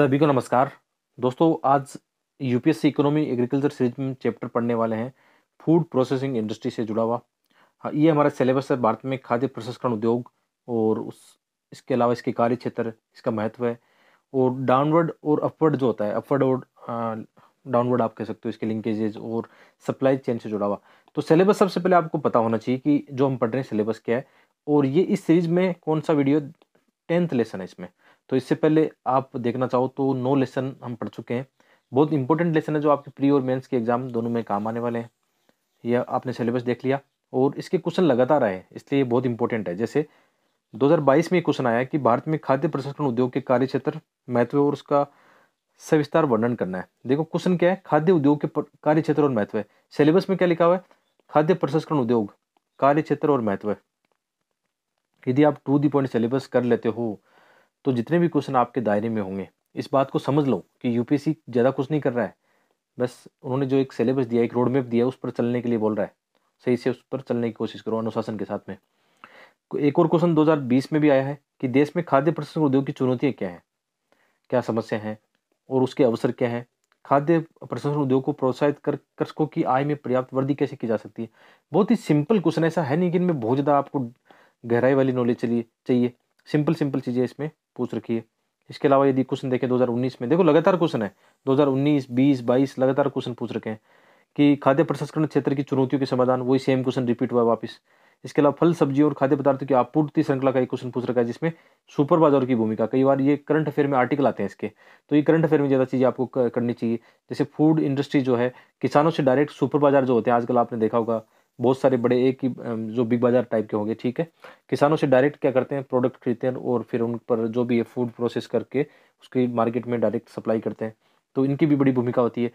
सभी को नमस्कार दोस्तों आज यूपीएससी इकोनॉमी एग्रीकल्चर सीरीज में चैप्टर पढ़ने वाले हैं फूड प्रोसेसिंग इंडस्ट्री से जुड़ा हुआ हाँ, ये हमारा सिलेबस है भारत में खाद्य प्रसंस्करण उद्योग और उस इसके अलावा इसके कार्य क्षेत्र इसका महत्व है और डाउनवर्ड और अपवर्ड जो होता है अपवर्ड और डाउनवर्ड आप कह सकते हो इसके लिंकेजेज और सप्लाई चेन से जुड़ा हुआ तो सिलेबस सबसे पहले आपको पता होना चाहिए कि जो हम पढ़ रहे हैं सिलेबस क्या है और ये इस सीरीज में कौन सा वीडियो टेंथ लेसन है इसमें तो इससे पहले आप देखना चाहो तो नो लेसन हम पढ़ चुके हैं बहुत इंपॉर्टेंट लेसन है जो आपके प्री और मेंस के एग्जाम दोनों में काम आने वाले हैं यह आपने सिलेबस देख लिया और इसके क्वेश्चन लगातार आए इसलिए बहुत इंपॉर्टेंट है जैसे 2022 में क्वेश्चन आया कि भारत में खाद्य प्रसंस्करण उद्योग के कार्य क्षेत्र महत्व और उसका सविस्तार वर्णन करना है देखो क्वेश्चन क्या है खाद्य उद्योग के कार्य क्षेत्र और महत्व है सिलेबस में क्या लिखा हुआ है खाद्य प्रसंस्करण उद्योग कार्य क्षेत्र और महत्व यदि आप टू दी पॉइंट सिलेबस कर लेते हो तो जितने भी क्वेश्चन आपके दायरे में होंगे इस बात को समझ लो कि यूपीएससी ज़्यादा कुछ नहीं कर रहा है बस उन्होंने जो एक सिलेबस दिया एक रोडमेप दिया उस पर चलने के लिए बोल रहा है सही से उस पर चलने की कोशिश करो अनुशासन के साथ में एक और क्वेश्चन 2020 में भी आया है कि देश में खाद्य प्रसंस्करण उद्योग की चुनौतियाँ क्या हैं क्या समस्या हैं और उसके अवसर क्या हैं खाद्य प्रसंस्करण उद्योग को प्रोत्साहित कर कृषकों की आय में पर्याप्त वृद्धि कैसे की जा सकती है बहुत ही सिंपल क्वेश्चन ऐसा है नहीं कि इनमें बहुत ज़्यादा आपको गहराई वाली नॉलेज चलिए चाहिए सिंपल सिंपल चीज़ें इसमें पूछ रखी है इसके अलावा यदि क्वेश्चन देखें 2019 में देखो लगातार क्वेश्चन है 2019 20 22 लगातार क्वेश्चन पूछ रखे हैं कि खाद्य प्रसंस्करण क्षेत्र की चुनौतियों के समाधान वही सेम क्वेश्चन रिपीट हुआ वापस इसके अलावा फल सब्जी और खाद्य पदार्थों की आपूर्ति श्रृंखला का एक क्वेश्चन पूछ रखा है जिसमें सुपर बाजार की भूमिका कई बार ये करंट अफेयर में आर्टिकल आते हैं इसके तो ये करंट अफेयर में ज़्यादा चीज़ें आपको करनी चाहिए जैसे फूड इंडस्ट्री जो है किसानों से डायरेक्ट सुपर बाजार जो होते हैं आजकल आपने देखा होगा बहुत सारे बड़े एक ही जो बिग बाज़ार टाइप के होंगे ठीक है किसानों से डायरेक्ट क्या करते हैं प्रोडक्ट खरीदते हैं और फिर उन पर जो भी है फूड प्रोसेस करके उसकी मार्केट में डायरेक्ट सप्लाई करते हैं तो इनकी भी बड़ी भूमिका होती है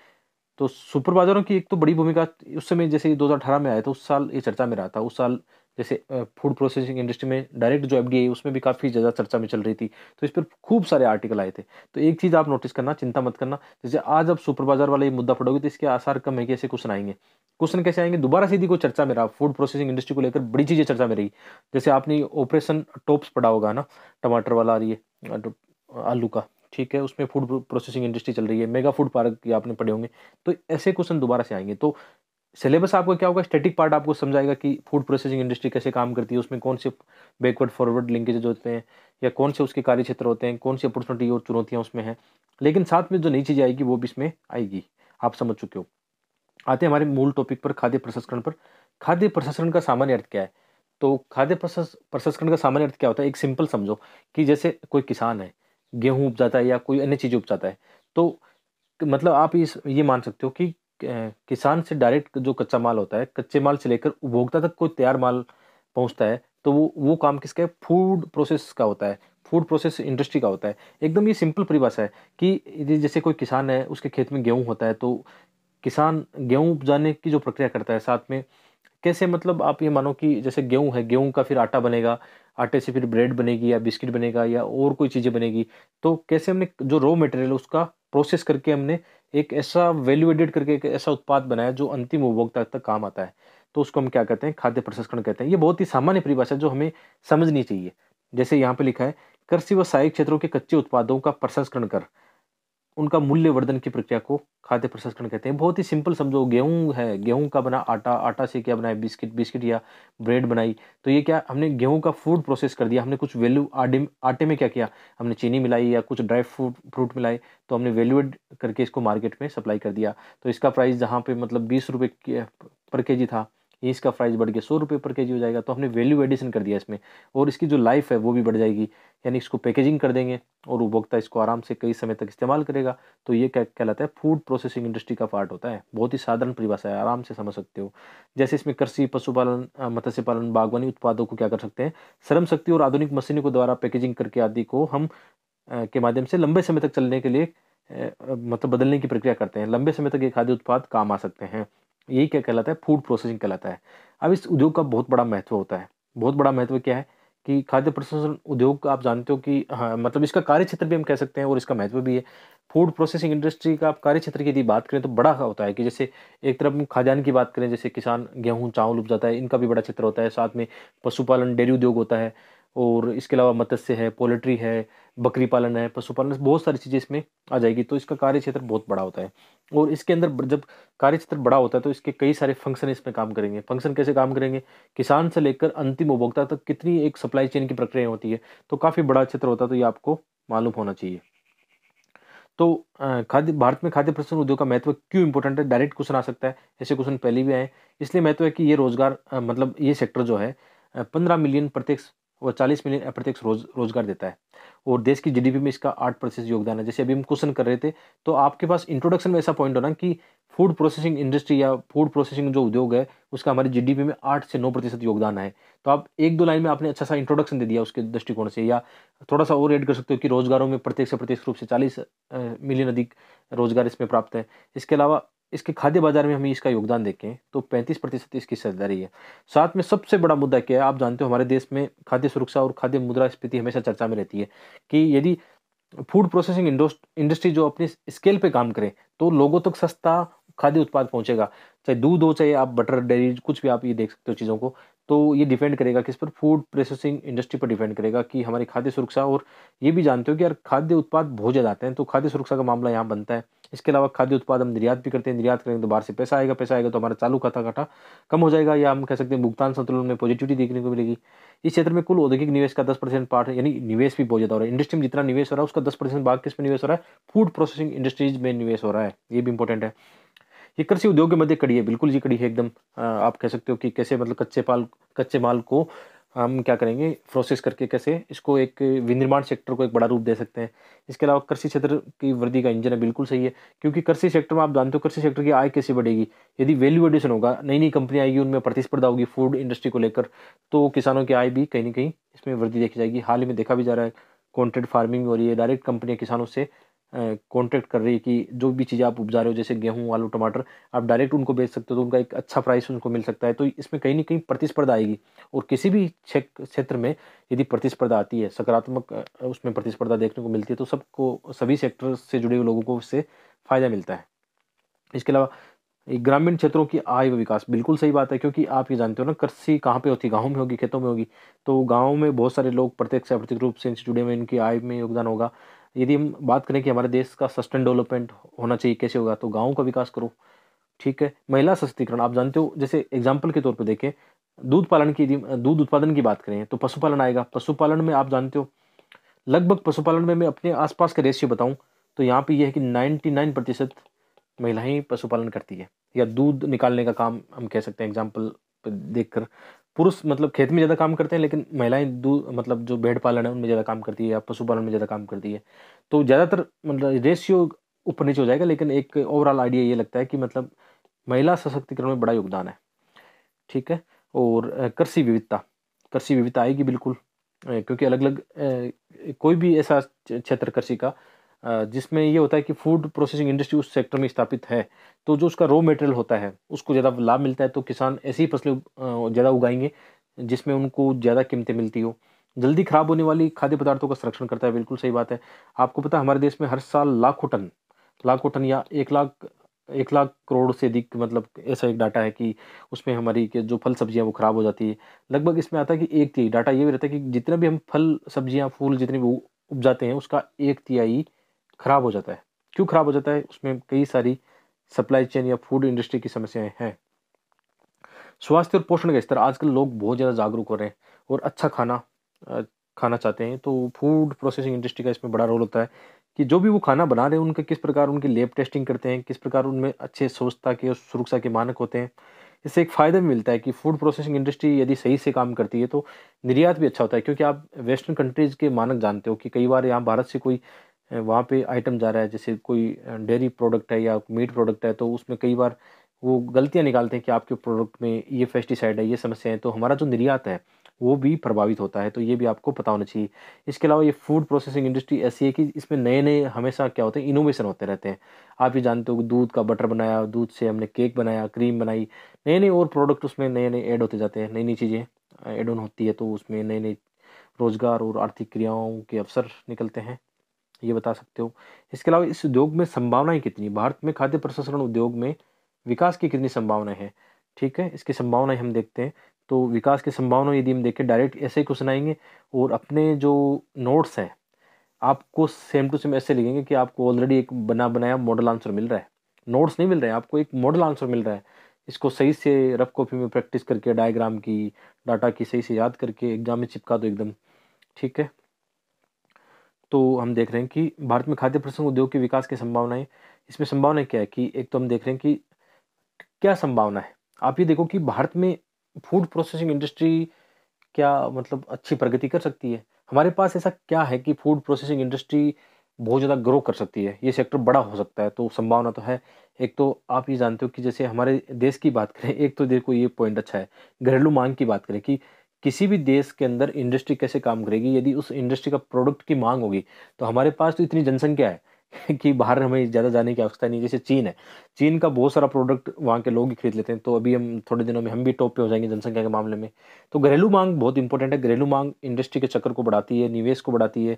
तो सुपर बाज़ारों की एक तो बड़ी भूमिका उस समय जैसे दो में आया था उस साल ये चर्चा में रहा था उस साल जैसे फूड प्रोसेसिंग इंडस्ट्री में डायरेक्ट जो एफडीआई उसमें भी काफ़ी ज़्यादा चर्चा में चल रही थी तो इस पर खूब सारे आर्टिकल आए थे तो एक चीज़ आप नोटिस करना चिंता मत करना जैसे आज आप सुपर बाजार वाला ये मुद्दा पड़ोगे तो इसके आसार कम है कि ऐसे क्वेश्चन आएंगे क्वेश्चन कैसे आएंगे दोबारा सीधी को चर्चा में रहा फूड प्रोसेसिंग इंडस्ट्री को लेकर बड़ी चीज़ें चर्चा में रही जैसे आपने ऑपरेशन टॉप्स पढ़ा होगा ना टमाटर वाला ये आलू का ठीक है उसमें फूड प्रोसेसिंग इंडस्ट्री चल रही है मेगा फूड पार्क ये आपने पढ़े होंगे तो ऐसे क्वेश्चन दोबारा से आएंगे तो सिलेबस आपका क्या होगा स्टैटिक पार्ट आपको समझाएगा कि फूड प्रोसेसिंग इंडस्ट्री कैसे काम करती है उसमें कौन से बैकवर्ड फॉरवर्ड लिंकेजेज होते हैं या कौन से उसके कार्य क्षेत्र होते हैं कौन सी अपॉर्चुनिटी और चुनौतियाँ उसमें हैं लेकिन साथ में जो नई चीज़ आएगी वो भी इसमें आएगी आप समझ चुके हो आते हैं हमारे मूल टॉपिक पर खाद्य प्रसंस्करण पर खाद्य प्रसंस्करण का सामान्य अर्थ क्या है तो खाद्य प्रसंस्करण का सामान्य अर्थ क्या होता है एक सिंपल समझो कि जैसे कोई किसान है गेहूँ उपजाता है या कोई अन्य चीज़ उपजाता है तो मतलब आप इस ये मान सकते हो कि किसान से डायरेक्ट जो कच्चा माल होता है कच्चे माल से लेकर उपभोक्ता तक कोई तैयार माल पहुंचता है तो वो वो काम किसका है फूड प्रोसेस का होता है फूड प्रोसेस इंडस्ट्री का होता है एकदम ये सिंपल परिभाषा है कि जैसे कोई किसान है उसके खेत में गेहूँ होता है तो किसान गेहूँ उपजाने की जो प्रक्रिया करता है साथ में कैसे मतलब आप ये मानो कि जैसे गेहूं है गेहूं का फिर आटा बनेगा आटे से फिर ब्रेड बनेगी या बिस्किट बनेगा या और कोई चीज़ें बनेगी तो कैसे हमने जो रॉ मटेरियल उसका प्रोसेस करके हमने एक ऐसा वैल्यू एडिड करके एक ऐसा उत्पाद बनाया जो अंतिम उपभोक्ता तक काम आता है तो उसको हम क्या कहते हैं खाद्य प्रसंस्करण कहते हैं ये बहुत ही सामान्य परिभाषा जो हमें समझनी चाहिए जैसे यहाँ पर लिखा है कृषि व सहायक क्षेत्रों के कच्चे उत्पादों का प्रसंस्करण कर उनका मूल्यवर्धन की प्रक्रिया को खाद्य प्रसंस्करण कहते हैं बहुत ही सिंपल समझो गेहूं है गेहूं का बना आटा आटा से क्या बनाया बिस्किट बिस्किट या ब्रेड बनाई तो ये क्या हमने गेहूं का फूड प्रोसेस कर दिया हमने कुछ वैल्यू आटे आटे में क्या किया हमने चीनी मिलाई या कुछ ड्राई फ्रूट फ्रूट मिलाए तो हमने वैल्यूएड करके इसको मार्केट में सप्लाई कर दिया तो इसका प्राइस जहाँ पर मतलब बीस रुपये पर के जी था इसका प्राइस बढ़ गया सौ रुपये पर के जी हो जाएगा तो हमने वैल्यू एडिशन कर दिया इसमें और इसकी जो लाइफ है वो भी बढ़ जाएगी यानी इसको पैकेजिंग कर देंगे और उपभोक्ता इसको आराम से कई समय तक इस्तेमाल करेगा तो ये क्या कहलाता है फूड प्रोसेसिंग इंडस्ट्री का पार्ट होता है बहुत ही साधारण परिभाषा है आराम से समझ सकते हो जैसे इसमें कृषि पशुपालन मत्स्य पालन बागवानी उत्पादों को क्या कर सकते हैं श्रम शक्ति और आधुनिक मशीनों के द्वारा पैकेजिंग करके आदि को हम के माध्यम से लंबे समय तक चलने के लिए मतलब बदलने की प्रक्रिया करते हैं लंबे समय तक ये खाद्य उत्पाद काम आ सकते हैं यही क्या कहलाता है फूड प्रोसेसिंग कहलाता है अब इस उद्योग का बहुत बड़ा महत्व होता है बहुत बड़ा महत्व क्या है कि खाद्य प्रसंस्करण उद्योग का आप जानते हो कि हाँ मतलब इसका कार्य क्षेत्र भी हम कह सकते हैं और इसका महत्व भी है फूड प्रोसेसिंग इंडस्ट्री का आप कार्य क्षेत्र की यदि बात करें तो बड़ा होता है कि जैसे एक तरफ हम खाद्यान्न की बात करें जैसे किसान गेहूँ चावल उपजाता है इनका भी बड़ा क्षेत्र होता है साथ में पशुपालन डेयरी उद्योग होता है और इसके अलावा मत्स्य है पोल्ट्री है बकरी पालन है पशुपालन बहुत सारी चीज़ें इसमें आ जाएगी तो इसका कार्य क्षेत्र बहुत बड़ा होता है और इसके अंदर जब कार्य क्षेत्र बड़ा होता है तो इसके कई सारे फंक्शन इसमें काम करेंगे फंक्शन कैसे काम करेंगे किसान से लेकर अंतिम उपभोक्ता तक कितनी एक सप्लाई चेन की प्रक्रिया होती है तो काफ़ी बड़ा क्षेत्र होता है तो ये आपको मालूम होना चाहिए तो खाद्य भारत में खाद्य प्रसन्न उद्योग का महत्व क्यों इंपॉर्टेंट है डायरेक्ट क्वेश्चन आ सकता है ऐसे क्वेश्चन पहले भी आए इसलिए महत्व है कि ये रोजगार मतलब ये सेक्टर जो है पंद्रह मिलियन प्रत्येक और 40 मिलियन अप्रत्यक्ष रोज रोजगार देता है और देश की जीडीपी में इसका आठ प्रतिशत योगदान है जैसे अभी हम क्वेश्चन कर रहे थे तो आपके पास इंट्रोडक्शन में ऐसा पॉइंट होना कि फूड प्रोसेसिंग इंडस्ट्री या फूड प्रोसेसिंग जो उद्योग है उसका हमारी जीडीपी में आठ से नौ प्रतिशत योगदान है तो आप एक दो लाइन में आपने अच्छा सा इंट्रोडक्शन दे दिया उसके दृष्टिकोण से या थोड़ा सा और एड कर सकते हो कि रोजगारों में प्रत्येक से प्रत्यक्ष रूप से चालीस मिलियन अधिक रोजगार इसमें प्राप्त है इसके अलावा इसके खाद्य बाजार में हम इसका योगदान देखें तो पैंतीस प्रतिशत इसकी हिस्सेदारी है साथ में सबसे बड़ा मुद्दा क्या है आप जानते हो हमारे देश में खाद्य सुरक्षा और खाद्य मुद्रा स्फीति हमेशा चर्चा में रहती है कि यदि फूड प्रोसेसिंग इंडस्ट्री जो अपने स्केल पर काम करे तो लोगों तक सस्ता खाद्य उत्पाद पहुंचेगा चाहे दूध हो चाहे आप बटर डेयरी कुछ भी आप ये देख सकते हो चीज़ों को तो ये डिपेंड करेगा किस पर फूड प्रोसेसिंग इंडस्ट्री पर डिपेंड करेगा कि हमारी खाद्य सुरक्षा और ये भी जानते हो कि यार खाद्य उत्पाद बहुत ज़्यादा आते हैं तो खाद्य सुरक्षा का मामला यहाँ बनता है इसके अलावा खाद्य उत्पाद हम निर्यात भी करते हैं निर्यात करेंगे तो बाहर से पैसा आएगा पैसा आएगा तो हमारा चालू खाता घाटा कम हो जाएगा या हम कह सकते हैं भुगतान संतुलन में पॉजिटिविटी देखने को मिलेगी इस क्षेत्र में कुल औद्योगिक निवेश का दस परसेंट पार्ट यानी निवेश भी बहुत ज़्यादा हो रहा है इंडस्ट्री में जितना निवेश हो रहा है उसका दस परसेंट भाग किस पर निवेश हो रहा है फूड प्रोसेसिंग इंडस्ट्रीज में निवेश हो रहा है ये भी इंपॉर्टेंट है ये कृषि उद्योग के मध्य कड़ी है बिल्कुल जी कड़ी है एकदम आप कह सकते हो कि कैसे मतलब कच्चे पाल कच्चे माल को हम क्या करेंगे प्रोसेस करके कैसे इसको एक विनिर्माण सेक्टर को एक बड़ा रूप दे सकते हैं इसके अलावा कृषि क्षेत्र की वृद्धि का इंजन है बिल्कुल सही है क्योंकि कृषि सेक्टर में आप जानते हो कृषि सेक्टर की आय कैसे बढ़ेगी यदि वैल्यू एडिशन होगा नई नई कंपनियाँ आएगी उनमें प्रतिस्पर्धा होगी फूड इंडस्ट्री को लेकर तो किसानों की आय भी कहीं ना कहीं इसमें वृद्धि देखी जाएगी हाल ही में देखा भी जा रहा है कॉन्ट्रेक्ट फार्मिंग हो रही है डायरेक्ट कंपनियाँ किसानों से कॉन्ट्रैक्ट कर रही है कि जो भी चीज़ें आप उपजा रहे हो जैसे गेहूँ आलू टमाटर आप डायरेक्ट उनको बेच सकते हो तो उनका एक अच्छा प्राइस उनको मिल सकता है तो इसमें कहीं ना कहीं प्रतिस्पर्धा आएगी और किसी भी क्षेत्र में यदि प्रतिस्पर्धा आती है सकारात्मक उसमें प्रतिस्पर्धा देखने को मिलती है तो सबको सभी सेक्टर से जुड़े हुए लोगों को उससे फ़ायदा मिलता है इसके अलावा ग्रामीण क्षेत्रों की आय व विकास बिल्कुल सही बात है क्योंकि आप ये जानते हो ना कृषि कहाँ पे होती है गाँव में होगी खेतों में होगी तो गाँव में बहुत सारे लोग प्रत्यक्ष अप्रत्यक्ष रूप से जुड़े हुए इनकी आय में योगदान होगा यदि हम बात करें कि हमारे देश का सस्टेन डेवलपमेंट होना चाहिए कैसे होगा तो गाँव का विकास करो ठीक है महिला सशक्तिकरण आप जानते हो जैसे एग्जाम्पल के तौर पर देखें दूध पालन की दूध उत्पादन की बात करें तो पशुपालन आएगा पशुपालन में आप जानते हो लगभग पशुपालन में मैं अपने आसपास का रेशियो बताऊं तो यहाँ पे यह है कि 99 प्रतिशत महिलाएं पशुपालन करती है या दूध निकालने का काम हम कह सकते हैं एग्जाम्पल देख कर पुरुष मतलब खेत में ज़्यादा काम करते हैं लेकिन महिलाएं दूध मतलब जो भेड़ पालन है उनमें ज़्यादा काम करती है या पशुपालन में ज़्यादा काम करती है तो ज़्यादातर मतलब रेशियो ऊपर नीचे हो जाएगा लेकिन एक ओवरऑल आइडिया ये लगता है कि मतलब महिला सशक्तिकरण में बड़ा योगदान है ठीक है और कृषि विविधता कृषि विविधता आएगी बिल्कुल क्योंकि अलग अलग कोई भी ऐसा क्षेत्र कृषि का जिसमें ये होता है कि फूड प्रोसेसिंग इंडस्ट्री उस सेक्टर में स्थापित है तो जो उसका रॉ मटेरियल होता है उसको ज़्यादा लाभ मिलता है तो किसान ऐसी फसलें ज़्यादा उगाएंगे जिसमें उनको ज़्यादा कीमतें मिलती हो जल्दी खराब होने वाली खाद्य पदार्थों का संरक्षण करता है बिल्कुल सही बात है आपको पता है हमारे देश में हर साल लाखों टन लाखों टन या एक लाख एक लाख करोड़ से अधिक मतलब ऐसा एक डाटा है कि उसमें हमारी के जो फल सब्जियां वो ख़राब हो जाती है लगभग इसमें आता है कि एक तिहाई डाटा ये भी रहता है कि जितना भी हम फल सब्जियां फूल जितने भी उपजाते हैं उसका एक तिहाई ख़राब हो जाता है क्यों ख़राब हो जाता है उसमें कई सारी सप्लाई चेन या फूड इंडस्ट्री की समस्याएं हैं स्वास्थ्य और पोषण का स्तर आजकल लोग बहुत ज़्यादा जागरूक हो रहे हैं और अच्छा खाना खाना चाहते हैं तो फूड प्रोसेसिंग इंडस्ट्री का इसमें बड़ा रोल होता है कि जो भी वो खाना बना रहे हैं उनका किस प्रकार उनकी लेब टेस्टिंग करते हैं किस प्रकार उनमें अच्छे स्वच्छता के और सुरक्षा के मानक होते हैं इससे एक फ़ायदा भी मिलता है कि फूड प्रोसेसिंग इंडस्ट्री यदि सही से काम करती है तो निर्यात भी अच्छा होता है क्योंकि आप वेस्टर्न कंट्रीज़ के मानक जानते हो कि कई बार यहाँ भारत से कोई वहाँ पे आइटम जा रहा है जैसे कोई डेयरी प्रोडक्ट है या मीट प्रोडक्ट है तो उसमें कई बार वो गलतियाँ निकालते हैं कि आपके प्रोडक्ट में ये पेस्टिसाइड है ये समस्या है तो हमारा जो निर्यात है वो भी प्रभावित होता है तो ये भी आपको पता होना चाहिए इसके अलावा ये फूड प्रोसेसिंग इंडस्ट्री ऐसी है कि इसमें नए नए हमेशा क्या होते हैं इनोवेशन होते रहते हैं आप ये जानते हो दूध का बटर बनाया दूध से हमने केक बनाया क्रीम बनाई नए नए और प्रोडक्ट उसमें नए नए ऐड होते जाते हैं नई नई चीज़ें ऐड ऑन होती है तो उसमें नए नए रोज़गार और आर्थिक क्रियाओं के अवसर निकलते हैं ये बता सकते हो इसके अलावा इस उद्योग में संभावनाएं कितनी भारत में खाद्य प्रसंस्करण उद्योग में विकास की कितनी संभावनाएं हैं ठीक है इसकी संभावनाएं हम देखते हैं तो विकास की संभावना यदि हम देखें डायरेक्ट ऐसे ही क्वेश्चन आएंगे और अपने जो नोट्स हैं आपको सेम टू सेम ऐसे लिखेंगे कि आपको ऑलरेडी एक बना बनाया मॉडल आंसर मिल रहा है नोट्स नहीं मिल रहे हैं आपको एक मॉडल आंसर मिल रहा है इसको सही से रफ कॉपी में प्रैक्टिस करके डायग्राम की डाटा की सही से याद करके एग्जाम में चिपका दो एकदम ठीक है तो हम देख रहे हैं कि भारत में खाद्य प्रसंग उद्योग के विकास की संभावनाएं इसमें संभावना क्या है कि एक तो हम देख रहे हैं कि क्या संभावना है आप ये देखो कि भारत में फूड प्रोसेसिंग इंडस्ट्री क्या मतलब अच्छी प्रगति कर सकती है हमारे पास ऐसा क्या है कि फूड प्रोसेसिंग इंडस्ट्री बहुत ज़्यादा ग्रो कर सकती है ये सेक्टर बड़ा हो सकता है तो संभावना तो है एक तो आप ये जानते हो कि जैसे हमारे देश की बात करें एक तो देखो ये पॉइंट अच्छा है घरेलू मांग की बात करें कि किसी भी देश के अंदर इंडस्ट्री कैसे काम करेगी यदि उस इंडस्ट्री का प्रोडक्ट की मांग होगी तो हमारे पास तो इतनी जनसंख्या है कि बाहर हमें ज़्यादा जाने की आवश्यकता नहीं जैसे चीन है चीन का बहुत सारा प्रोडक्ट वहाँ के लोग ही खरीद लेते हैं तो अभी हम थोड़े दिनों में हम भी टॉप पे हो जाएंगे जनसंख्या के मामले में तो घरेलू मांग बहुत इंपॉर्टेंट है घरेलू मांग इंडस्ट्री के चक्कर को बढ़ाती है निवेश को बढ़ाती है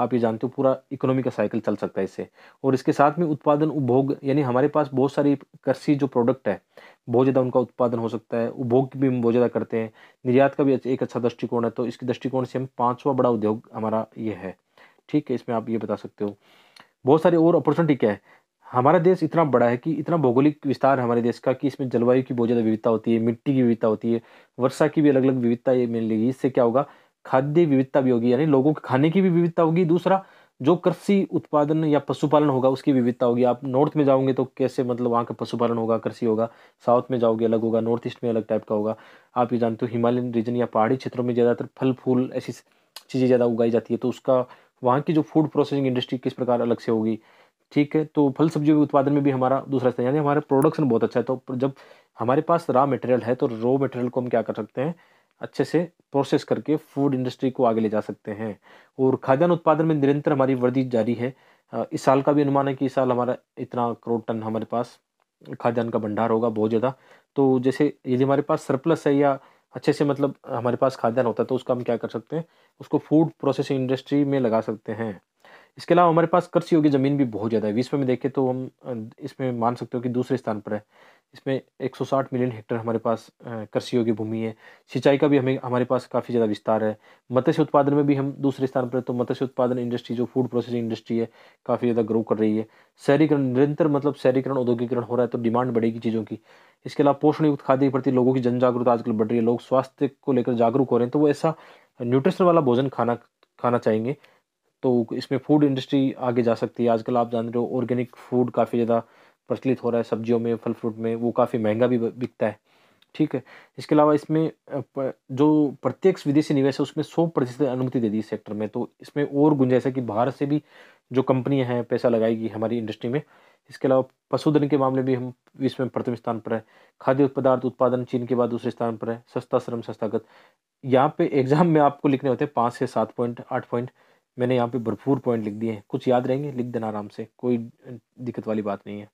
आप ये जानते हो पूरा इकोनॉमी का साइकिल चल सकता है इससे और इसके साथ में उत्पादन उपभोग यानी हमारे पास बहुत सारी कृषि जो प्रोडक्ट है बहुत ज़्यादा उनका उत्पादन हो सकता है उपभोग भी हम बहुत ज़्यादा करते हैं निर्यात का भी एक अच्छा दृष्टिकोण है तो इसके दृष्टिकोण से हम पाँचवा बड़ा उद्योग हमारा ये है ठीक है इसमें आप ये बता सकते हो बहुत सारी और अपॉर्चुनिटी क्या है हमारा देश इतना बड़ा है कि इतना भौगोलिक विस्तार है हमारे देश का कि इसमें जलवायु की बहुत ज़्यादा विविधता होती है मिट्टी की विविधता होती है वर्षा की भी अलग अलग विविधता ये मिलेगी इससे क्या होगा खाद्य विविधता भी होगी यानी लोगों के खाने की भी विविधता होगी दूसरा जो कृषि उत्पादन या पशुपालन होगा उसकी विविधता होगी आप नॉर्थ में जाओगे तो कैसे मतलब वहाँ का पशुपालन होगा कृषि होगा साउथ में जाओगे अलग होगा नॉर्थ ईस्ट में अलग टाइप का होगा आप ये जानते हो हिमालयन रीजन या पहाड़ी क्षेत्रों में ज़्यादातर फल फूल ऐसी चीज़ें ज़्यादा उगाई जाती है तो उसका वहाँ की जो फूड प्रोसेसिंग इंडस्ट्री किस प्रकार अलग से होगी ठीक है तो फल सब्जियों के उत्पादन में भी हमारा दूसरा स्थान यानी हमारा प्रोडक्शन बहुत अच्छा है तो जब हमारे पास रॉ मटेरियल है तो रॉ मटेरियल को हम क्या कर सकते हैं अच्छे से प्रोसेस करके फूड इंडस्ट्री को आगे ले जा सकते हैं और खाद्यान्न उत्पादन में निरंतर हमारी वृद्धि जारी है इस साल का भी अनुमान है कि इस साल हमारा इतना करोड़ टन हमारे पास खाद्यान्न का भंडार होगा बहुत ज़्यादा तो जैसे यदि हमारे पास सरप्लस है या अच्छे से मतलब हमारे पास खाद्यान्न होता है तो उसका हम क्या कर सकते हैं उसको फूड प्रोसेसिंग इंडस्ट्री में लगा सकते हैं इसके अलावा हमारे पास कृषि योग्य ज़मीन भी बहुत ज़्यादा है विश्व में देखें तो हम इसमें मान सकते हो कि दूसरे स्थान पर है इसमें 160 मिलियन हेक्टर हमारे पास कृषि योग्य भूमि है सिंचाई का भी हमें हमारे पास काफ़ी ज़्यादा विस्तार है मत्स्य उत्पादन में भी हम दूसरे स्थान पर है तो मत्स्य उत्पादन इंडस्ट्री जो फूड प्रोसेसिंग इंडस्ट्री है काफ़ी ज़्यादा ग्रो कर रही है शहरीकरण निरंतर मतलब शहरीकरण औद्योगिकरण हो रहा है तो डिमांड बढ़ेगी चीज़ों की इसके अलावा पोषण युक्त खाद्य के प्रति लोगों की जन जागरूकता आजकल बढ़ रही है लोग स्वास्थ्य को लेकर जागरूक हो रहे हैं तो वो ऐसा न्यूट्रिशन वाला भोजन खाना खाना चाहेंगे तो इसमें फूड इंडस्ट्री आगे जा सकती है आजकल आप जान रहे हो ऑर्गेनिक फूड काफ़ी ज़्यादा प्रचलित हो रहा है सब्जियों में फल फ्रूट में वो काफ़ी महंगा भी बिकता है ठीक है इसके अलावा इसमें जो प्रत्यक्ष विदेशी निवेश है उसमें सौ प्रतिशत अनुमति दे दी सेक्टर में तो इसमें और गुंजाइश है कि बाहर से भी जो कंपनियां हैं पैसा लगाएगी हमारी इंडस्ट्री में इसके अलावा पशुधन के मामले भी हम विश्व में प्रथम स्थान पर है खाद्य पदार्थ उत्पादन चीन के बाद दूसरे स्थान पर है सस्ता श्रम सस्तागत यहाँ पे एग्जाम में आपको लिखने होते हैं पाँच से सात पॉइंट आठ पॉइंट मैंने यहाँ पे भरपूर पॉइंट लिख दिए हैं कुछ याद रहेंगे लिख देना आराम से कोई दिक्कत वाली बात नहीं है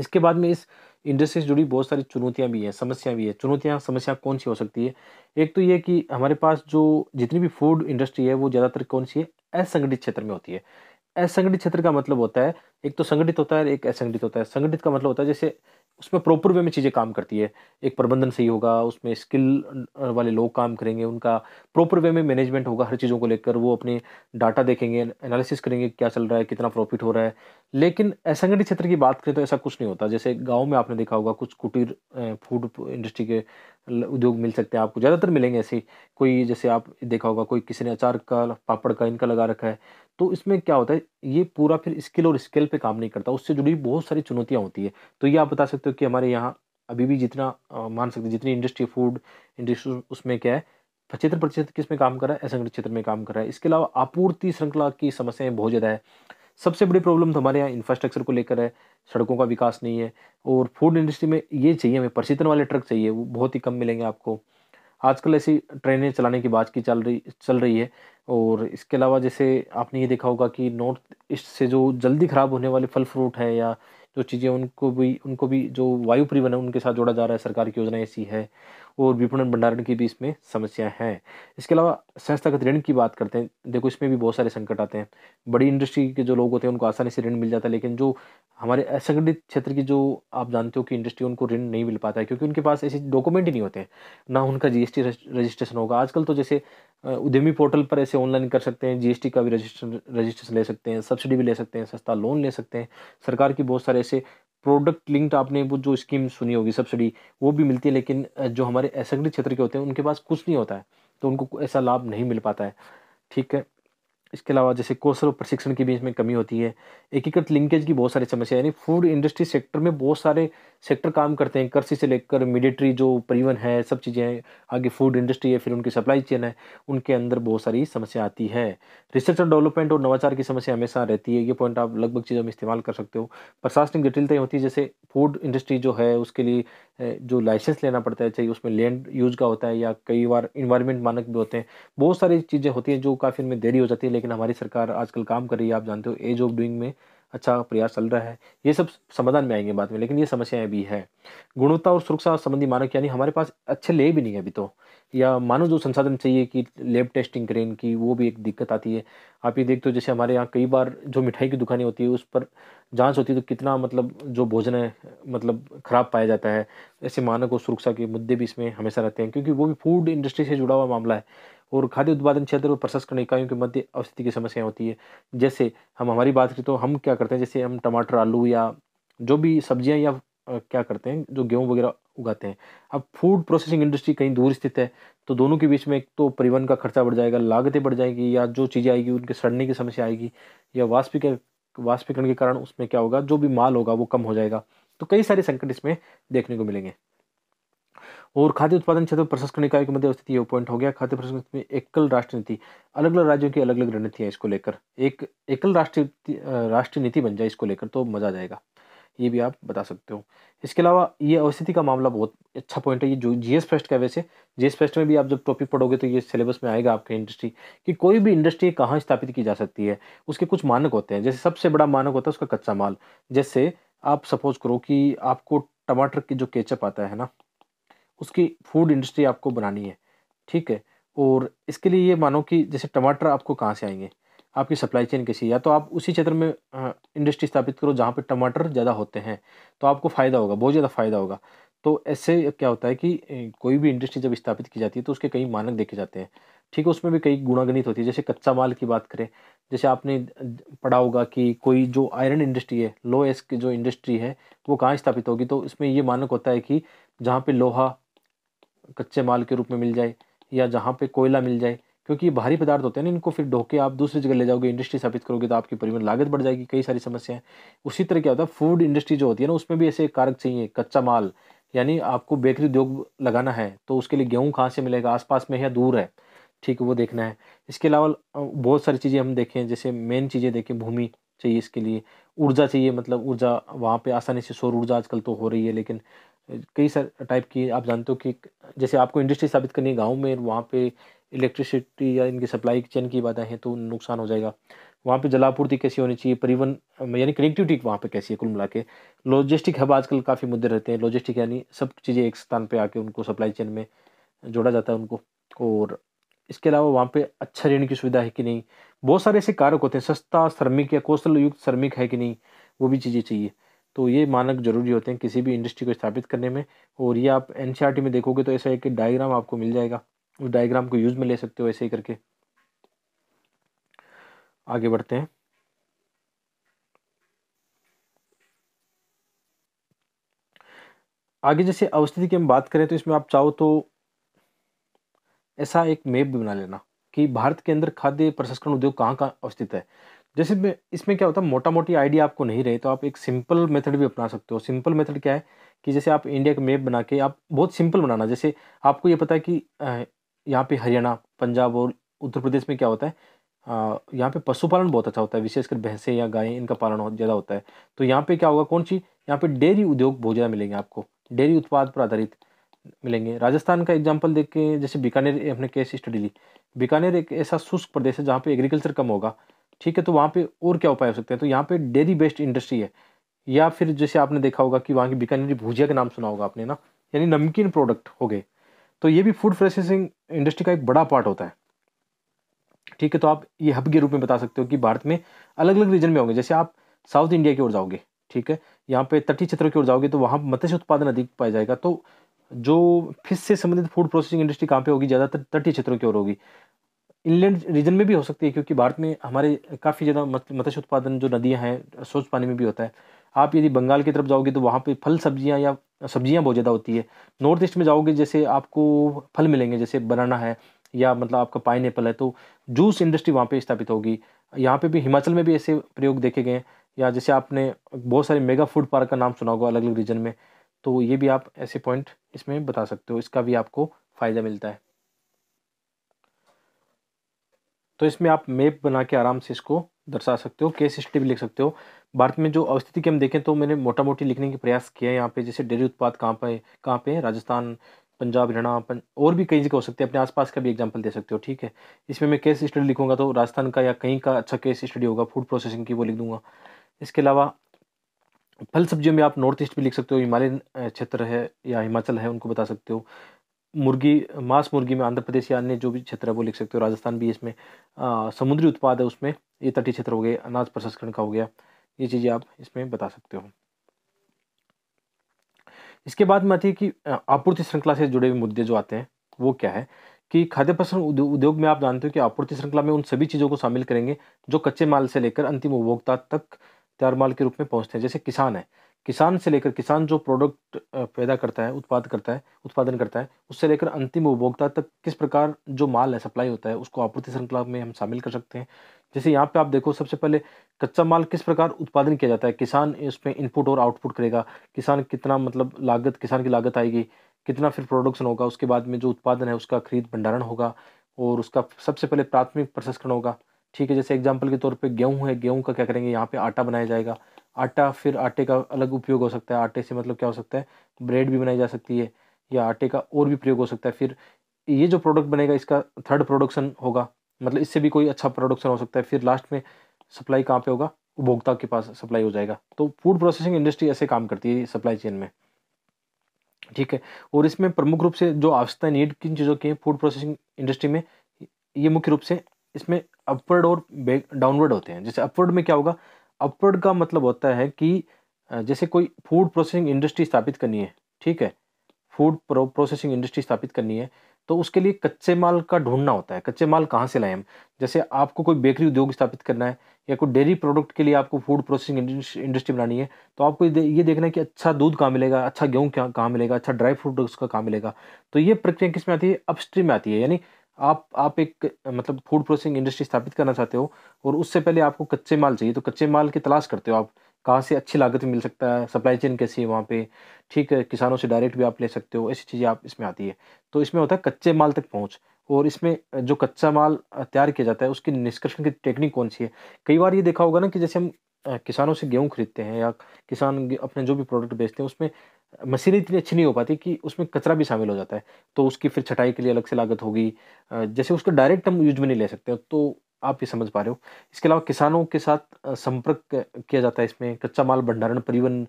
इसके बाद में इस इंडस्ट्री से जुड़ी बहुत सारी चुनौतियाँ भी हैं समस्या भी है चुनौतियाँ समस्या कौन सी हो सकती है एक तो ये कि हमारे पास जो जितनी भी फूड इंडस्ट्री है वो ज़्यादातर कौन सी है असंगठित क्षेत्र में होती है असंगठित क्षेत्र का मतलब होता है एक तो संगठित होता है एक असंगठित होता है संगठित का मतलब होता है जैसे उसमें प्रॉपर वे में चीज़ें काम करती है एक प्रबंधन सही होगा उसमें स्किल वाले लोग काम करेंगे उनका प्रॉपर वे में मैनेजमेंट होगा हर चीज़ों को लेकर वो अपने डाटा देखेंगे एनालिसिस करेंगे क्या चल रहा है कितना प्रॉफिट हो रहा है लेकिन असंगठित क्षेत्र की बात करें तो ऐसा कुछ नहीं होता जैसे गाँव में आपने देखा होगा कुछ कुटीर फूड इंडस्ट्री के उद्योग मिल सकते हैं आपको ज़्यादातर मिलेंगे ऐसे कोई जैसे आप देखा होगा कोई किसी ने अचार का पापड़ का इनका लगा रखा है तो इसमें क्या होता है ये पूरा फिर स्किल और स्केल पे काम नहीं करता उससे जुड़ी बहुत सारी चुनौतियाँ होती है तो ये आप बता सकते हो कि हमारे यहाँ अभी भी जितना आ, मान सकते जितनी इंडस्ट्री फूड इंडस्ट्री उसमें क्या है पचहत्तर प्रतिशत किस में काम कर रहा है असंगठित क्षेत्र में काम कर रहा है इसके अलावा आपूर्ति श्रृंखला की समस्याएं बहुत ज़्यादा है सबसे बड़ी प्रॉब्लम तो हमारे यहाँ इंफ्रास्ट्रक्चर को लेकर है सड़कों का विकास नहीं है और फूड इंडस्ट्री में ये चाहिए हमें प्रशिक्षण वाले ट्रक चाहिए वो बहुत ही कम मिलेंगे आपको आजकल ऐसी ट्रेनें चलाने की बात की चल रही चल रही है और इसके अलावा जैसे आपने ये देखा होगा कि नॉर्थ ईस्ट से जो जल्दी ख़राब होने वाले फल फ्रूट हैं या जो चीज़ें उनको भी उनको भी जो वायु परिवहन है उनके साथ जोड़ा जा रहा है सरकार की योजना ऐसी है और विपणन भंडारण की भी इसमें समस्या है इसके अलावा संस्थागत ऋण की बात करते हैं देखो इसमें भी बहुत सारे संकट आते हैं बड़ी इंडस्ट्री के जो लोग होते हैं उनको आसानी से ऋण मिल जाता है लेकिन जो हमारे असंगठित क्षेत्र की जो आप जानते हो कि इंडस्ट्री उनको ऋण नहीं मिल पाता है क्योंकि उनके पास ऐसे डॉक्यूमेंट ही नहीं होते हैं ना उनका जी रजिस्ट्रेशन होगा आजकल तो जैसे उद्यमी पोर्टल पर ऐसे ऑनलाइन कर सकते हैं जीएसटी का भी रजिस्ट्रेशन रजिस्ट्रेशन ले सकते हैं सब्सिडी भी ले सकते हैं सस्ता लोन ले सकते हैं सरकार की बहुत सारे ऐसे प्रोडक्ट लिंक्ड आपने वो जो स्कीम सुनी होगी सब्सिडी वो भी मिलती है लेकिन जो हमारे असंगठित क्षेत्र के होते हैं उनके पास कुछ नहीं होता है तो उनको ऐसा लाभ नहीं मिल पाता है ठीक है इसके अलावा जैसे कौशल प्रशिक्षण के बीच में कमी होती है एकीकृत लिंकेज की बहुत सारी समस्या यानी फूड इंडस्ट्री सेक्टर में बहुत सारे सेक्टर काम करते हैं कृषि से लेकर मिलिट्री जो परिवहन है सब चीज़ें हैं आगे फूड इंडस्ट्री है फिर उनकी सप्लाई चेन है उनके अंदर बहुत सारी समस्या आती है रिसर्च और डेवलपमेंट और नवाचार की समस्या हमेशा रहती है ये पॉइंट आप लगभग चीज़ों में इस्तेमाल कर सकते हो प्रशासनिक जटिलताएँ होती है जैसे फूड इंडस्ट्री जो है उसके लिए जो लाइसेंस लेना पड़ता है चाहिए उसमें लैंड यूज का होता है या कई बार इन्वायरमेंट मानक भी होते हैं बहुत सारी चीज़ें होती हैं जो काफ़ी उनमें देरी हो जाती है लेकिन हमारी सरकार आजकल काम कर रही है आप जानते हो एज ऑफ डूइंग में अच्छा प्रयास चल रहा है ये सब समाधान में आएंगे बाद में लेकिन ये समस्याएं भी है गुणवत्ता और सुरक्षा संबंधी मानक यानी हमारे पास अच्छे ले भी नहीं है अभी तो या मानो जो संसाधन चाहिए कि लेब टेस्टिंग करें इनकी वो भी एक दिक्कत आती है आप ये देखते हो जैसे हमारे यहाँ कई बार जो मिठाई की दुकानें होती है उस पर जांच होती है तो कितना मतलब जो भोजन है मतलब ख़राब पाया जाता है ऐसे मानक और सुरक्षा के मुद्दे भी इसमें हमेशा रहते हैं क्योंकि वो भी फूड इंडस्ट्री से जुड़ा हुआ मामला है और खाद्य उत्पादन क्षेत्र और प्रसंस्करण इकाइयों के मध्य अवस्थिति की समस्याएँ होती है जैसे हम हमारी बात करें तो हम क्या करते हैं जैसे हम टमाटर आलू या जो भी सब्जियाँ या क्या करते हैं जो गेहूँ वगैरह उगाते हैं अब फूड प्रोसेसिंग इंडस्ट्री कहीं दूर स्थित है तो दोनों के बीच में एक तो परिवहन का खर्चा बढ़ जाएगा लागतें बढ़ जाएगी या जो चीज़ें आएगी उनके सड़ने की समस्या आएगी या के वाष्पीकरण के कारण उसमें क्या होगा जो भी माल होगा वो कम हो जाएगा तो कई सारे संकट इसमें देखने को मिलेंगे और खाद्य उत्पादन क्षेत्र प्रशासन निकाय के मध्य स्थिति यह पॉइंट हो गया खाद्य प्रशासन में एकल राष्ट्रीय नीति अलग अलग राज्यों की अलग अलग रणनीति है इसको लेकर एक एकल राष्ट्रीय राष्ट्रीय नीति बन जाए इसको लेकर तो मजा आ जाएगा ये भी आप बता सकते हो इसके अलावा ये अवस्थिति का मामला बहुत अच्छा पॉइंट है ये जो जी एस फेस्ट का वैसे जी एस फेस्ट में भी आप जब टॉपिक पढ़ोगे तो ये सिलेबस में आएगा आपके इंडस्ट्री कि कोई भी इंडस्ट्री कहाँ स्थापित की जा सकती है उसके कुछ मानक होते हैं जैसे सबसे बड़ा मानक होता है उसका कच्चा माल जैसे आप सपोज करो कि आपको टमाटर की जो केचप आता है ना उसकी फूड इंडस्ट्री आपको बनानी है ठीक है और इसके लिए ये मानो कि जैसे टमाटर आपको कहाँ से आएंगे आपकी सप्लाई चेन कैसी है या तो आप उसी क्षेत्र में इंडस्ट्री स्थापित करो जहाँ पर टमाटर ज़्यादा होते हैं तो आपको फ़ायदा होगा बहुत ज़्यादा फ़ायदा होगा तो ऐसे क्या होता है कि कोई भी इंडस्ट्री जब स्थापित की जाती है तो उसके कई मानक देखे जाते हैं ठीक है उसमें भी कई गुणागणित होती है जैसे कच्चा माल की बात करें जैसे आपने पढ़ा होगा कि कोई जो आयरन इंडस्ट्री है लो एस की जो इंडस्ट्री है वो कहाँ स्थापित होगी तो इसमें ये मानक होता है कि जहाँ पे लोहा कच्चे माल के रूप में मिल जाए या जहाँ पे कोयला मिल जाए क्योंकि ये भारी पदार्थ होते हैं ना इनको फिर ढोके आप दूसरी जगह ले जाओगे इंडस्ट्री स्थापित करोगे तो आपकी परिवहन लागत बढ़ जाएगी कई सारी समस्याएं उसी तरह क्या होता है फूड इंडस्ट्री जो होती है ना उसमें भी ऐसे कारक चाहिए कच्चा माल यानी आपको बेकरी उद्योग लगाना है तो उसके लिए गेहूँ कहाँ से मिलेगा आसपास में या दूर है ठीक है वो देखना है इसके अलावा बहुत सारी चीज़ें हम देखें जैसे मेन चीज़ें देखें भूमि चाहिए इसके लिए ऊर्जा चाहिए मतलब ऊर्जा वहाँ पे आसानी से सौर ऊर्जा आजकल तो हो रही है लेकिन कई सर टाइप की आप जानते हो कि जैसे आपको इंडस्ट्री स्थापित करनी है गाँव में वहाँ पर इलेक्ट्रिसिटी या इनकी सप्लाई चेन की बातें हैं तो नुकसान हो जाएगा वहाँ पे जलापूर्ति कैसी होनी चाहिए परिवहन यानी कनेक्टिविटी वहाँ पे कैसी है कुल मिला के लॉजिस्टिक हब आजकल काफ़ी मुद्दे रहते हैं लॉजिस्टिक यानी सब चीज़ें एक स्थान पे आके उनको सप्लाई चेन में जोड़ा जाता है उनको और इसके अलावा वहाँ पे अच्छा ऋण की सुविधा है कि नहीं बहुत सारे ऐसे कारक होते हैं सस्ता श्रमिक या कौशल युक्त श्रमिक है कि नहीं वो भी चीज़ें चाहिए तो ये मानक जरूरी होते हैं किसी भी इंडस्ट्री को स्थापित करने में और ये आप एन e में देखोगे तो ऐसा एक डायग्राम आपको मिल जाएगा उस डायग्राम को यूज़ में ले सकते हो ऐसे ही करके आगे बढ़ते हैं आगे जैसे अवस्थिति की हम बात करें तो इसमें आप चाहो तो ऐसा एक मैप भी बना लेना कि भारत के अंदर खाद्य प्रसंस्करण उद्योग कहाँ कहाँ अवस्थित है जैसे इसमें क्या होता है मोटा मोटी आइडिया आपको नहीं रहे तो आप एक सिंपल मेथड भी अपना सकते हो सिंपल मेथड क्या है कि जैसे आप इंडिया का मैप बना के आप बहुत सिंपल बनाना जैसे आपको ये पता है कि यहाँ पे हरियाणा पंजाब और उत्तर प्रदेश में क्या होता है यहाँ पे पशुपालन बहुत अच्छा होता है विशेषकर भैंसे या गायें इनका पालन ज़्यादा होता है तो यहाँ पर क्या होगा कौन सी यहाँ पर डेयरी उद्योग बहुत ज़्यादा मिलेंगे आपको डेयरी उत्पाद पर आधारित मिलेंगे राजस्थान का एग्जाम्पल देख के जैसे बीकानेर अपने केस स्टडी ली बीकानेर एक ऐसा शुष्क प्रदेश है जहाँ पे एग्रीकल्चर कम होगा ठीक है तो वहाँ पे और क्या उपाय हो सकते हैं तो यहाँ पे डेयरी बेस्ड इंडस्ट्री है या फिर जैसे आपने देखा होगा कि वहाँ की बीकानेरी भुजिया का नाम सुना होगा आपने ना यानी नमकीन प्रोडक्ट हो गए तो ये भी फूड प्रोसेसिंग इंडस्ट्री का एक बड़ा पार्ट होता है ठीक है तो आप ये हब के रूप में बता सकते हो कि भारत में अलग अलग रीजन में होंगे जैसे आप साउथ इंडिया की ओर जाओगे ठीक है यहाँ पे तटीय क्षेत्रों की ओर जाओगे तो वहाँ मत्स्य उत्पादन अधिक पाया जाएगा तो जो फिश से संबंधित फूड प्रोसेसिंग इंडस्ट्री कहाँ पे होगी ज़्यादातर तटीय क्षेत्रों की ओर होगी इनलैंड रीजन में भी हो सकती है क्योंकि भारत में हमारे काफ़ी ज़्यादा मत्स्य उत्पादन जो नदियाँ हैं स्वच्छ पानी में भी होता है आप यदि बंगाल की तरफ जाओगे तो वहाँ पे फल सब्जियाँ या सब्जियाँ बहुत ज़्यादा होती है नॉर्थ ईस्ट में जाओगे जैसे आपको फल मिलेंगे जैसे बनाना है या मतलब आपका पाइन एपल है तो जूस इंडस्ट्री वहाँ पे स्थापित होगी यहाँ पे भी हिमाचल में भी ऐसे प्रयोग देखे गए हैं या जैसे आपने बहुत सारे मेगा फूड पार्क का नाम सुना होगा अलग अलग रीजन में तो ये भी आप ऐसे पॉइंट इसमें बता सकते हो इसका भी आपको फ़ायदा मिलता है तो इसमें आप मैप बना के आराम से इसको दर्शा सकते हो केस हिस्ट्री भी लिख सकते हो भारत में जो अवस्थिति की हम देखें तो मैंने मोटा मोटी लिखने के प्रयास किया है यहाँ पे जैसे डेयरी उत्पाद कहाँ पर कहाँ पे राजस्थान पंजाब हरियाणा पं... और भी कई जगह हो सकती है अपने आसपास का भी एग्जांपल दे सकते हो ठीक है इसमें मैं केस स्टडी लिखूंगा तो राजस्थान का या कहीं का अच्छा केस स्टडी होगा फूड प्रोसेसिंग की वो लिख दूंगा इसके अलावा फल सब्जियों में आप नॉर्थ ईस्ट भी लिख सकते हो हिमालयन क्षेत्र है या हिमाचल है उनको बता सकते हो मुर्गी मांस मुर्गी में आंध्र प्रदेश या अन्य जो भी क्षेत्र है वो लिख सकते हो राजस्थान भी इसमें समुद्री उत्पाद है उसमें ये तटीय क्षेत्र हो गए अनाज प्रसंस्करण का हो गया ये चीज़ें आप इसमें बता सकते हो इसके बाद में आती है कि आपूर्ति श्रृंखला से जुड़े हुए मुद्दे जो आते हैं वो क्या है कि खाद्य प्रसंस्करण उद्योग में आप जानते हो कि आपूर्ति श्रृंखला में उन सभी चीज़ों को शामिल करेंगे जो कच्चे माल से लेकर अंतिम उपभोक्ता तक तैयार माल के रूप में पहुँचते हैं जैसे किसान है किसान से लेकर किसान जो प्रोडक्ट पैदा करता है उत्पाद करता है उत्पादन करता है उससे लेकर अंतिम उपभोक्ता तक किस प्रकार जो माल है सप्लाई होता है उसको आपूर्ति श्रृंखला में हम शामिल कर सकते हैं जैसे यहाँ पे आप देखो सबसे पहले कच्चा माल किस प्रकार उत्पादन किया जाता है किसान इसमें इनपुट और आउटपुट करेगा किसान कितना मतलब लागत किसान की लागत आएगी कितना फिर प्रोडक्शन होगा उसके बाद में जो उत्पादन है उसका खरीद भंडारण होगा और उसका सबसे पहले प्राथमिक प्रसंस्करण होगा ठीक है जैसे एग्जाम्पल के तौर पे गेहूँ है गेहूँ का क्या करेंगे यहाँ पे आटा बनाया जाएगा आटा फिर आटे का अलग उपयोग हो सकता है आटे से मतलब क्या हो सकता है ब्रेड भी बनाई जा सकती है या आटे का और भी प्रयोग हो सकता है फिर ये जो प्रोडक्ट बनेगा इसका थर्ड प्रोडक्शन होगा मतलब इससे भी कोई अच्छा प्रोडक्शन हो सकता है फिर लास्ट में सप्लाई कहाँ पे होगा उपभोक्ता के पास सप्लाई हो जाएगा तो फूड प्रोसेसिंग इंडस्ट्री ऐसे काम करती है सप्लाई चेन में ठीक है और इसमें प्रमुख रूप से जो आवश्यकता नीड किन चीज़ों की फूड प्रोसेसिंग इंडस्ट्री में ये मुख्य रूप से इसमें अपवर्ड और डाउनवर्ड होते हैं जैसे अपवर्ड में क्या होगा अपवर्ड का मतलब होता है कि जैसे कोई फूड प्रोसेसिंग इंडस्ट्री स्थापित करनी है ठीक है फूड प्रोसेसिंग इंडस्ट्री स्थापित करनी है तो उसके लिए कच्चे माल का ढूंढना होता है कच्चे माल कहाँ से लाए हम जैसे आपको कोई बेकरी उद्योग स्थापित करना है या कोई डेयरी प्रोडक्ट के लिए आपको फूड प्रोसेसिंग इंडस्ट्री बनानी है तो आपको ये देखना है कि अच्छा दूध कहाँ मिलेगा अच्छा गेहूँ कहाँ मिलेगा अच्छा ड्राई फ्रूट उसका कहाँ मिलेगा तो ये प्रक्रिया किस में आती है अपस्ट्रीम में आती है यानी आप आप एक मतलब फूड प्रोसेसिंग इंडस्ट्री स्थापित करना चाहते हो और उससे पहले आपको कच्चे माल चाहिए तो कच्चे माल की तलाश करते हो आप कहाँ से अच्छी लागत में मिल सकता है सप्लाई चेन कैसी है वहाँ पे ठीक है किसानों से डायरेक्ट भी आप ले सकते हो ऐसी चीज़ें आप इसमें आती है तो इसमें होता है कच्चे माल तक पहुँच और इसमें जो कच्चा माल तैयार किया जाता है उसकी निष्कर्षण की टेक्निक कौन सी है कई बार ये देखा होगा ना कि जैसे हम किसानों से गेहूँ खरीदते हैं या किसान अपने जो भी प्रोडक्ट बेचते हैं उसमें मशीनें इतनी अच्छी नहीं हो पाती कि उसमें कचरा भी शामिल हो जाता है तो उसकी फिर छटाई के लिए अलग से लागत होगी जैसे उसको डायरेक्ट हम यूज में नहीं ले सकते तो आप ये समझ पा रहे हो इसके अलावा किसानों के साथ संपर्क किया जाता है इसमें कच्चा माल भंडारण परिवहन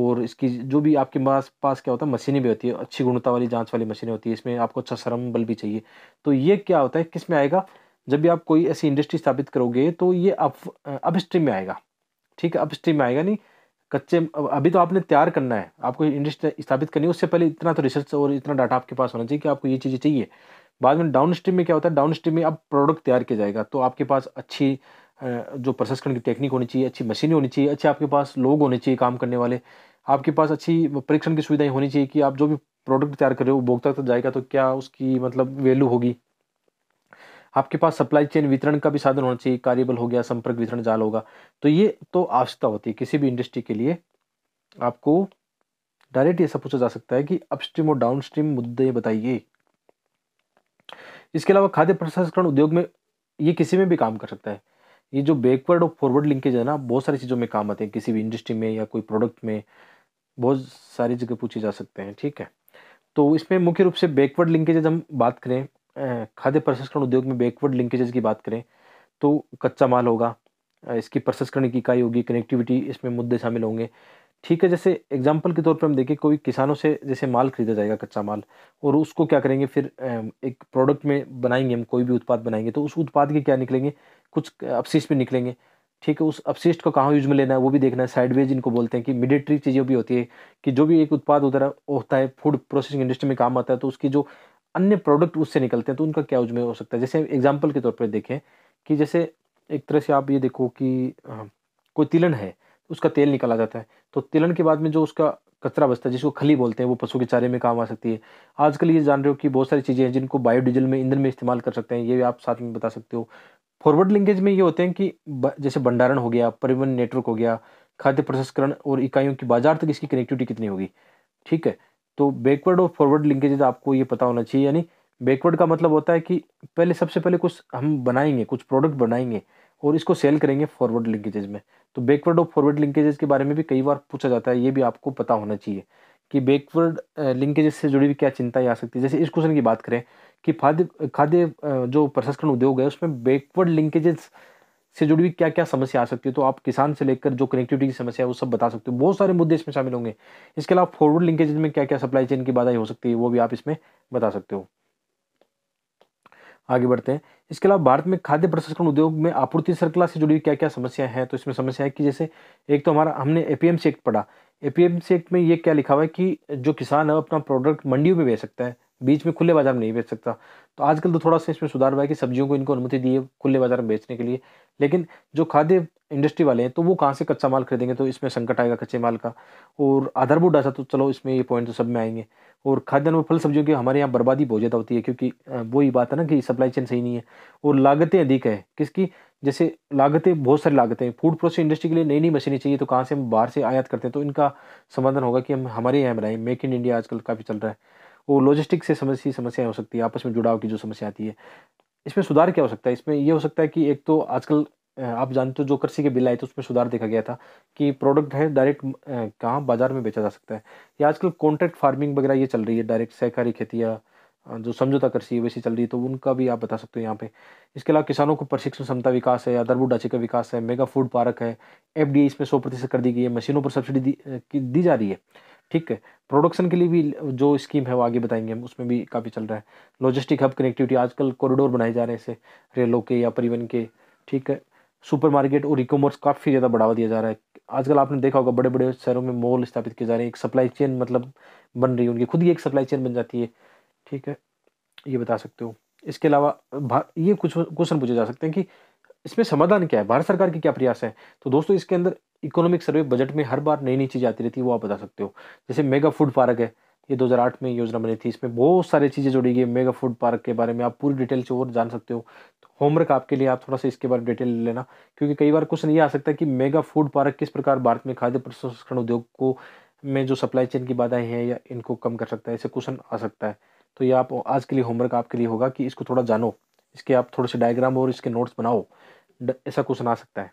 और इसकी जो भी आपके पास पास क्या होता है मशीनें भी होती है अच्छी गुणवत्ता वाली जांच वाली मशीनें होती है इसमें आपको अच्छा श्रम बल भी चाहिए तो ये क्या होता है किस में आएगा जब भी आप कोई ऐसी इंडस्ट्री स्थापित करोगे तो ये अप अपस्ट्रीम में आएगा ठीक है अपस्ट्रीम में आएगा नहीं कच्चे अभी तो आपने तैयार करना है आपको इंडस्ट्री स्थापित करनी है उससे पहले इतना तो रिसर्च और इतना डाटा आपके पास होना चाहिए कि आपको ये चीज़ें चाहिए बाद में डाउन स्ट्रीम में क्या होता है डाउन स्ट्रीम में अब प्रोडक्ट तैयार किया जाएगा तो आपके पास अच्छी जो प्रसंस्करण की टेक्निक होनी चाहिए अच्छी मशीनें होनी चाहिए अच्छे आपके पास लोग होने चाहिए काम करने वाले आपके पास अच्छी परीक्षण की सुविधाएं होनी चाहिए कि आप जो भी प्रोडक्ट तैयार कर रहे हो उपभोक्ता तक जाएगा तो क्या उसकी मतलब वैल्यू होगी आपके पास सप्लाई चेन वितरण का भी साधन होना चाहिए कार्यबल हो गया संपर्क वितरण जाल होगा तो ये तो आवश्यकता होती है किसी भी इंडस्ट्री के लिए आपको डायरेक्ट ऐसा पूछा जा सकता है कि अपस्ट्रीम और डाउनस्ट्रीम मुद्दे बताइए इसके अलावा खाद्य प्रसंस्करण उद्योग में ये किसी में भी काम कर सकता है ये जो बैकवर्ड और फॉरवर्ड लिंकेज है ना बहुत सारी चीज़ों में काम आते हैं किसी भी इंडस्ट्री में या कोई प्रोडक्ट में बहुत सारी जगह पूछे जा सकते हैं ठीक है तो इसमें मुख्य रूप से बैकवर्ड लिंकेज हम बात करें खाद्य प्रसंस्करण उद्योग में बैकवर्ड लिंकेजेस की बात करें तो कच्चा माल होगा इसकी प्रसंस्करण की इकाई होगी कनेक्टिविटी इसमें मुद्दे शामिल होंगे ठीक है जैसे एग्जाम्पल के तौर पर हम देखें कोई किसानों से जैसे माल खरीदा जाएगा कच्चा माल और उसको क्या करेंगे फिर एक प्रोडक्ट में बनाएंगे हम कोई भी उत्पाद बनाएंगे तो उस उत्पाद के क्या निकलेंगे कुछ अपशिष्ट भी निकलेंगे ठीक है उस अपशिष्ट को कहाँ यूज में लेना है वो भी देखना है साइडवेज इनको बोलते हैं कि मिडिटरी चीज़ें भी होती है कि जो भी एक उत्पाद होता है होता है फूड प्रोसेसिंग इंडस्ट्री में काम आता है तो उसकी जो अन्य प्रोडक्ट उससे निकलते हैं तो उनका क्या उजमे हो सकता है जैसे एग्जाम्पल के तौर पर देखें कि जैसे एक तरह से आप ये देखो कि कोई तिलन है उसका तेल निकाला जाता है तो तिलन के बाद में जो उसका कचरा बचता है जिसको खली बोलते हैं वो पशु के चारे में काम आ सकती है आजकल ये जान रहे हो कि बहुत सारी चीज़ें हैं जिनको बायोडीजल में ईंधन में इस्तेमाल कर सकते हैं ये भी आप साथ में बता सकते हो फॉरवर्ड लिंकेज में ये होते हैं कि जैसे भंडारण हो गया परिवहन नेटवर्क हो गया खाद्य प्रसंस्करण और इकाइयों की बाजार तक इसकी कनेक्टिविटी कितनी होगी ठीक है तो बैकवर्ड और फॉरवर्ड लिंकेजेज आपको ये पता होना चाहिए यानी बैकवर्ड का मतलब होता है कि पहले सबसे पहले कुछ हम बनाएंगे कुछ प्रोडक्ट बनाएंगे और इसको सेल करेंगे फॉरवर्ड लिंकेजेज में तो बैकवर्ड और फॉरवर्ड लिंकेजेस के बारे में भी कई बार पूछा जाता है ये भी आपको पता होना चाहिए कि बैकवर्ड लिंकेजेस से जुड़ी हुई क्या चिंताएं आ सकती है जैसे इस क्वेश्चन की बात करें कि खाद्य खाद्य जो प्रसंस्करण उद्योग है उसमें बैकवर्ड लिंकेजेस से जुड़ी हुई क्या क्या समस्या आ सकती है तो आप किसान से लेकर जो कनेक्टिविटी की समस्या है वो सब बता सकते हो बहुत सारे मुद्दे इसमें शामिल होंगे इसके अलावा फॉरवर्ड लिंकेज में क्या क्या सप्लाई चेन की बाधाएं हो सकती है वो भी आप इसमें बता सकते हो आगे बढ़ते हैं इसके अलावा भारत में खाद्य प्रसंस्करण उद्योग में आपूर्ति श्रृंखला से जुड़ी हुई क्या क्या समस्या है तो इसमें समस्या है कि जैसे एक तो हमारा हमने ए एक्ट पढ़ा ए एक्ट में ये क्या लिखा हुआ है कि जो किसान है अपना प्रोडक्ट मंडियों में बेच सकता है बीच में खुले बाज़ार में नहीं बेच सकता तो आजकल तो थोड़ा सा इसमें सुधार हुआ है कि सब्जियों को इनको अनुमति दी है खुले बाज़ार में बेचने के लिए लेकिन जो खाद्य इंडस्ट्री वाले हैं तो वो कहाँ से कच्चा माल खरीदेंगे तो इसमें संकट आएगा कच्चे माल का और आधारभूत ढांचा तो चलो इसमें ये पॉइंट तो सब में आएंगे और खाद्यान्न और फल सब्जियों की हमारे यहाँ बर्बादी बहुत ज़्यादा होती है क्योंकि वही बात है ना कि सप्लाई चेन सही नहीं है और लागतें अधिक है किसकी जैसे लागतें बहुत सारी लागतें हैं फूड प्रोसेस इंडस्ट्री के लिए नई नई मशीनें चाहिए तो कहाँ से हम बाहर से आयात करते हैं तो इनका समाधान होगा कि हम हमारे यहाँ बनाएं मेक इन इंडिया आजकल काफ़ी चल रहा है वो लॉजिस्टिक से समस्या समस्याएं हो सकती है आपस में जुड़ाव की जो समस्या आती है इसमें सुधार क्या हो सकता है इसमें यह हो सकता है कि एक तो आजकल आप जानते हो जो कृषि के बिल आए थे उसमें सुधार देखा गया था कि प्रोडक्ट है डायरेक्ट कहाँ बाजार में बेचा जा सकता है या आजकल कॉन्ट्रैक्ट फार्मिंग वगैरह ये चल रही है डायरेक्ट सहकारी खेती या जो समझौता कृषि है वैसी चल रही है तो उनका भी आप बता सकते हो यहाँ पे इसके अलावा किसानों को प्रशिक्षण क्षमता विकास है आधारभूत ढांचे का विकास है मेगा फूड पार्क है एफ इसमें सौ प्रतिशत कर दी गई है मशीनों पर सब्सिडी दी, दी जा रही है ठीक है प्रोडक्शन के लिए भी जो स्कीम है वो आगे बताएंगे हम उसमें भी काफ़ी चल रहा है लॉजिस्टिक हब कनेक्टिविटी आजकल कॉरिडोर बनाए जा रहे हैं इसे रेलों के या परिवहन के ठीक है सुपरमार्केट और इकोमर्स काफ़ी ज़्यादा बढ़ावा दिया जा रहा है आजकल आपने देखा होगा बड़े बड़े शहरों में मॉल स्थापित किए जा रहे हैं एक सप्लाई चेन मतलब बन रही है उनकी खुद ही एक सप्लाई चेन बन जाती है ठीक है ये बता सकते हो इसके अलावा ये कुछ क्वेश्चन पूछे जा सकते हैं कि इसमें समाधान क्या है भारत सरकार के क्या प्रयास हैं तो दोस्तों इसके अंदर इकोनॉमिक सर्वे बजट में हर बार नई नई चीज़ें आती रहती है वो आप बता सकते हो जैसे मेगा फूड पार्क है ये 2008 में योजना बनी थी इसमें बहुत सारी चीज़ें जुड़ी गई मेगा फूड पार्क के बारे में आप पूरी डिटेल से और जान सकते हो तो होमवर्क आपके लिए आप थोड़ा सा इसके बारे में डिटेल ले लेना क्योंकि कई बार क्वेश्चन ये आ सकता है कि मेगा फूड पार्क किस प्रकार भारत में खाद्य प्रसंस्करण उद्योग को में जो सप्लाई चेन की बाधाएं हैं या इनको कम कर सकता है ऐसे क्वेश्चन आ सकता है तो ये आप आज के लिए होमवर्क आपके लिए होगा कि इसको थोड़ा जानो इसके आप थोड़े से डायग्राम और इसके नोट्स बनाओ ऐसा क्वेश्चन आ सकता है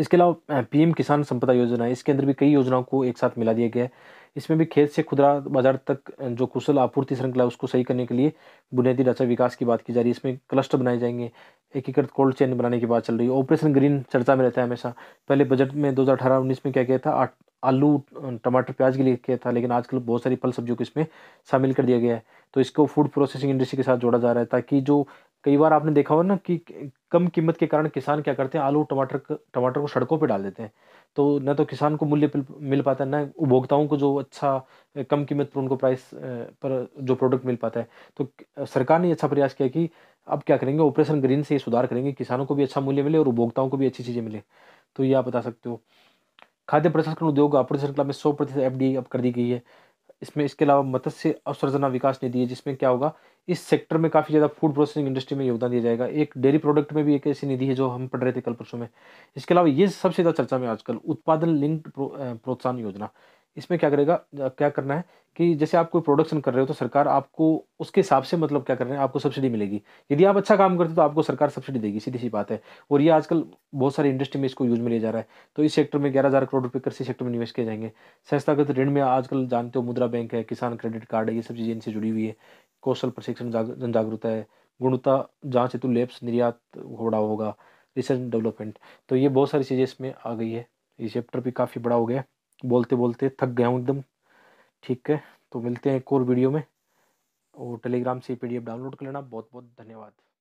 इसके अलावा पीएम किसान संपदा योजना है इसके अंदर भी कई योजनाओं को एक साथ मिला दिया गया है इसमें भी खेत से खुदरा बाजार तक जो कुशल आपूर्ति श्रृंखला उसको सही करने के लिए बुनियादी ढांचा विकास की बात की जा रही है इसमें क्लस्टर बनाए जाएंगे एकीकृत कोल्ड चेन बनाने की बात चल रही है ऑपरेशन ग्रीन चर्चा में रहता है हमेशा पहले बजट में दो हज़ार में क्या किया था आलू टमाटर प्याज के लिए किया था लेकिन आजकल बहुत सारी फल सब्जियों को इसमें शामिल कर दिया गया है तो इसको फूड प्रोसेसिंग इंडस्ट्री के साथ जोड़ा जा रहा है ताकि जो कई बार आपने देखा हो ना कि कम कीमत के कारण किसान क्या करते हैं आलू टमाटर टमाटर को सड़कों पर डाल देते हैं तो न तो किसान को मूल्य मिल पाता है न उपभोक्ताओं को जो अच्छा कम कीमत पर उनको प्राइस पर जो प्रोडक्ट मिल पाता है तो सरकार ने अच्छा प्रयास किया कि अब क्या करेंगे ऑपरेशन ग्रीन से ये सुधार करेंगे किसानों को भी अच्छा मूल्य मिले और उपभोक्ताओं को भी अच्छी चीज़ें मिले तो ये आप बता सकते हो खाद्य प्रसंस्करण उद्योग आपूर्ति श्रृंखला में सौ प्रतिशत एफ डी अब कर दी गई है इसमें इसके अलावा मत्स्य अवसरजना विकास निधि है जिसमें क्या होगा इस सेक्टर में काफ़ी ज़्यादा फूड प्रोसेसिंग इंडस्ट्री में योगदान दिया जाएगा एक डेयरी प्रोडक्ट में भी एक ऐसी निधि है जो हम पढ़ रहे थे कल परसों में इसके अलावा ये सबसे ज़्यादा चर्चा में आजकल उत्पादन लिंक्ड प्रोत्साहन योजना इसमें क्या करेगा क्या करना है कि जैसे आप कोई प्रोडक्शन कर रहे हो तो सरकार आपको उसके हिसाब से मतलब क्या कर रहे हैं आपको सब्सिडी मिलेगी यदि आप अच्छा काम करते हो तो आपको सरकार सब्सिडी देगी सीधी सी बात है और ये आजकल बहुत सारी इंडस्ट्री में इसको यूज में लिया जा रहा है तो इस सेक्टर में ग्यारह हज़ार करोड़ रुपये कृषि सेक्टर में निवेश किए जाएंगे संस्थागत ऋण में आजकल जानते हो मुद्रा बैंक है किसान क्रेडिट कार्ड है ये सब चीज़ें इनसे जुड़ी हुई है कौशल प्रशिक्षण जन जागरूकता है गुणवत्ता जाँच हेतु लेब्स निर्यात हो होगा रिसर्च डेवलपमेंट तो ये बहुत सारी चीज़ें इसमें आ गई है ये चैप्टर भी काफ़ी बड़ा हो गया बोलते बोलते थक गया हूँ एकदम ठीक है तो मिलते हैं एक और वीडियो में और टेलीग्राम से पी डाउनलोड कर लेना बहुत बहुत धन्यवाद